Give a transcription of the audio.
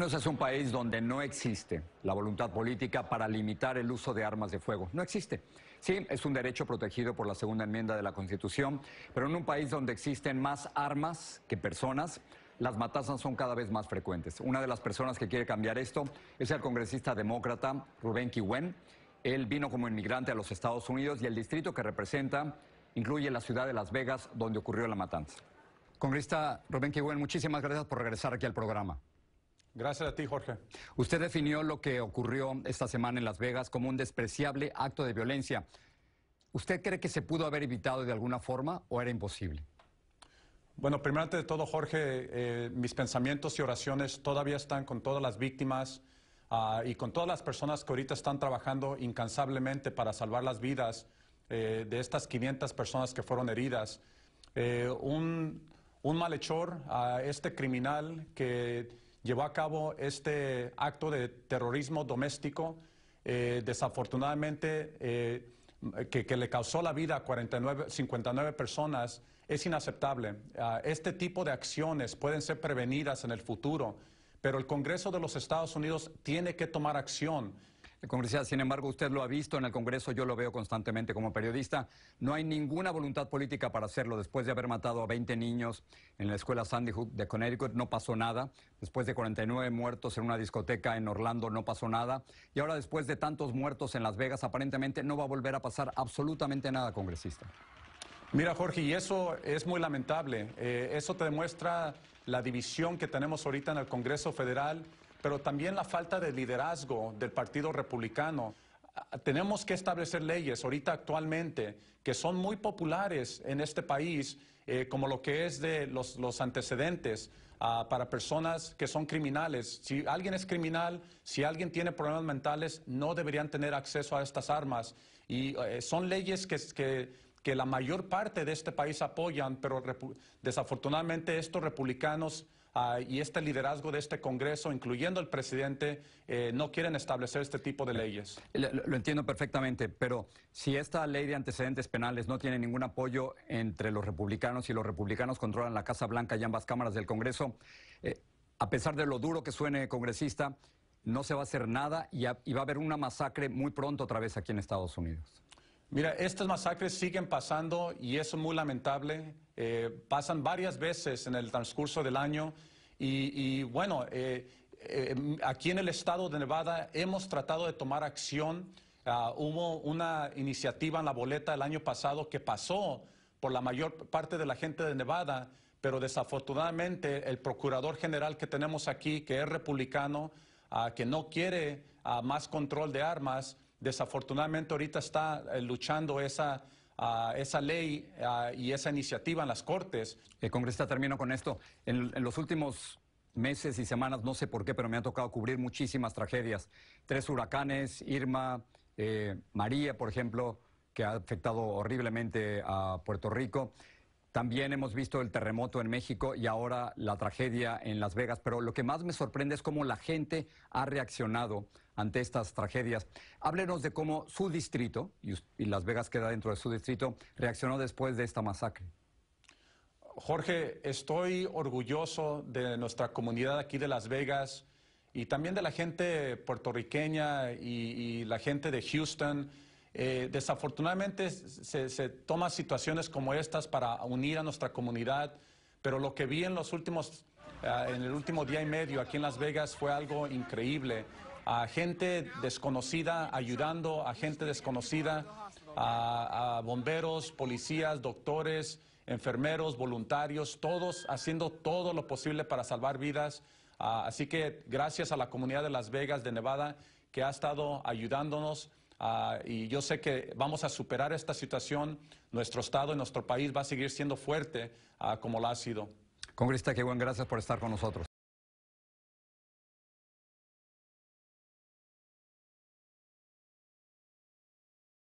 Bueno, es un país donde no existe la voluntad política para limitar el uso de armas de fuego. No existe. Sí, es un derecho protegido por la segunda enmienda de la Constitución, pero en un país donde existen más armas que personas, las matanzas son cada vez más frecuentes. Una de las personas que quiere cambiar esto es el congresista demócrata Rubén Kiwen. Él vino como inmigrante a los Estados Unidos y el distrito que representa incluye la ciudad de Las Vegas, donde ocurrió la matanza. Congresista Rubén Kiwen, muchísimas gracias por regresar aquí al programa. Gracias a ti, Jorge. Usted definió lo que ocurrió esta semana en Las Vegas como un despreciable acto de violencia. ¿Usted cree que se pudo haber evitado de alguna forma o era imposible? Bueno, primero antes de todo, Jorge, eh, mis pensamientos y oraciones todavía están con todas las víctimas ah, y con todas las personas que ahorita están trabajando incansablemente para salvar las vidas eh, de estas 500 personas que fueron heridas. Eh, un, malhechor, este criminal que llevó a cabo este acto de terrorismo doméstico, eh, desafortunadamente, eh, que, le causó la vida a 49, 59 personas, es inaceptable. Ah, este tipo de acciones pueden ser prevenidas en el futuro, pero el Congreso de los Estados Unidos tiene que tomar acción. Congresista, sin embargo, usted lo ha visto en el Congreso, yo lo veo constantemente como periodista. No hay ninguna voluntad política para hacerlo. Después de haber matado a 20 niños en la escuela Sandy Hook de Connecticut, no pasó nada. Después de 49 muertos en una discoteca en Orlando, no pasó nada. Y ahora, después de tantos muertos en Las Vegas, aparentemente no va a volver a pasar absolutamente nada, congresista. Mira, Jorge, y eso es muy lamentable. Eh, eso te demuestra la división que tenemos ahorita en el Congreso Federal pero también la falta de liderazgo del Partido Republicano. Ah, tenemos que establecer leyes ahorita actualmente que son muy populares en este país, eh, como lo que es de los, antecedentes ah, para personas que son criminales. Si alguien es criminal, si alguien tiene problemas mentales, no deberían tener acceso a estas armas. Y eh, son leyes que que la mayor parte de este país apoyan, pero desafortunadamente estos republicanos ah, y este liderazgo de este Congreso, incluyendo el presidente, eh, no quieren establecer este tipo de leyes. Lo, entiendo perfectamente, pero si esta ley de antecedentes penales no tiene ningún apoyo entre los republicanos y los republicanos controlan la Casa Blanca y ambas cámaras del Congreso, eh, a pesar de lo duro que suene congresista, no se va a hacer nada y va a haber una masacre muy pronto otra vez aquí en Estados Unidos. Mira, estas masacres siguen pasando y eso es muy lamentable. Eh, pasan varias veces en el transcurso del año y, bueno, eh, eh, aquí en el estado de Nevada hemos tratado de tomar acción. Ah, hubo una iniciativa en la boleta el año pasado que pasó por la mayor parte de la gente de Nevada, pero desafortunadamente el procurador general que tenemos aquí, que es republicano, ah, que no quiere ah, más control de armas, Desafortunadamente ahorita está eh, luchando esa, ah, ley ah, y esa iniciativa en las Cortes. El congresista, termino con esto. En, los últimos meses y semanas, no sé por qué, pero me ha tocado cubrir muchísimas tragedias. Tres huracanes, Irma, eh, María, por ejemplo, que ha afectado horriblemente a Puerto Rico. También hemos visto el terremoto en México y ahora la tragedia en Las Vegas, pero lo que más me sorprende es cómo la gente ha reaccionado ante estas tragedias. Háblenos de cómo su distrito, y Las Vegas queda dentro de su distrito, reaccionó después de esta masacre. Jorge, estoy orgulloso de nuestra comunidad aquí de Las Vegas y también de la gente puertorriqueña y, y la gente de Houston eh, desafortunadamente se, toman situaciones como estas para unir a nuestra comunidad, pero lo que vi en los últimos, ah, en el último día y medio aquí en Las Vegas fue algo increíble. A gente desconocida ayudando a gente desconocida, a, bomberos, policías, doctores, enfermeros, voluntarios, todos haciendo todo lo posible para salvar vidas. Ah, así que gracias a la comunidad de Las Vegas, de Nevada, que ha estado ayudándonos. Ah, y yo sé que vamos a superar esta situación. Nuestro Estado y nuestro país va a seguir siendo fuerte ah, como lo ha sido. Congresista buen. gracias por estar con nosotros.